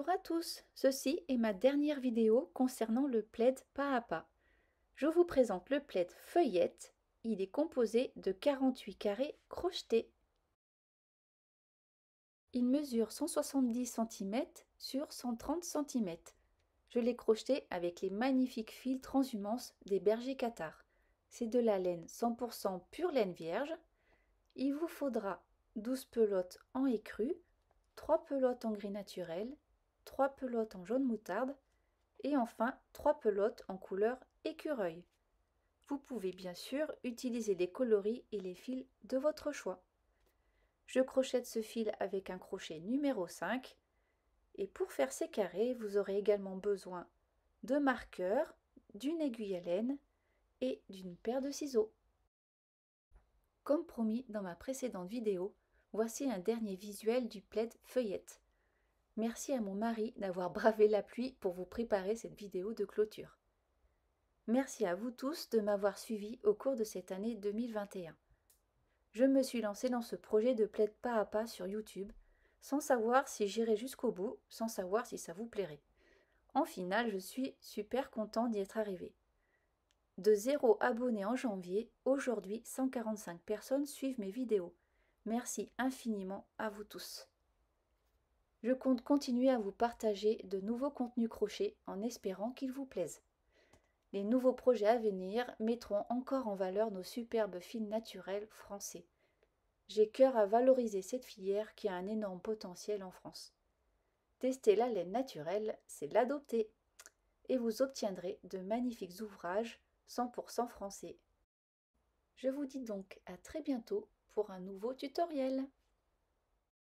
Bonjour à tous, ceci est ma dernière vidéo concernant le plaid pas à pas. Je vous présente le plaid feuillette, il est composé de 48 carrés crochetés. Il mesure 170 cm sur 130 cm. Je l'ai crocheté avec les magnifiques fils transhumance des bergers cathares. C'est de la laine 100% pure laine vierge. Il vous faudra 12 pelotes en écru, 3 pelotes en gris naturel 3 pelotes en jaune moutarde et enfin trois pelotes en couleur écureuil. Vous pouvez bien sûr utiliser les coloris et les fils de votre choix. Je crochète ce fil avec un crochet numéro 5 et pour faire ces carrés, vous aurez également besoin de marqueurs, d'une aiguille à laine et d'une paire de ciseaux. Comme promis dans ma précédente vidéo, voici un dernier visuel du plaid feuillette. Merci à mon mari d'avoir bravé la pluie pour vous préparer cette vidéo de clôture. Merci à vous tous de m'avoir suivi au cours de cette année 2021. Je me suis lancée dans ce projet de plaide pas à pas sur YouTube, sans savoir si j'irai jusqu'au bout, sans savoir si ça vous plairait. En final, je suis super content d'y être arrivée. De 0 abonnés en janvier, aujourd'hui 145 personnes suivent mes vidéos. Merci infiniment à vous tous je compte continuer à vous partager de nouveaux contenus crochets en espérant qu'ils vous plaisent. Les nouveaux projets à venir mettront encore en valeur nos superbes fils naturels français. J'ai cœur à valoriser cette filière qui a un énorme potentiel en France. Tester la laine naturelle, c'est l'adopter. Et vous obtiendrez de magnifiques ouvrages 100% français. Je vous dis donc à très bientôt pour un nouveau tutoriel.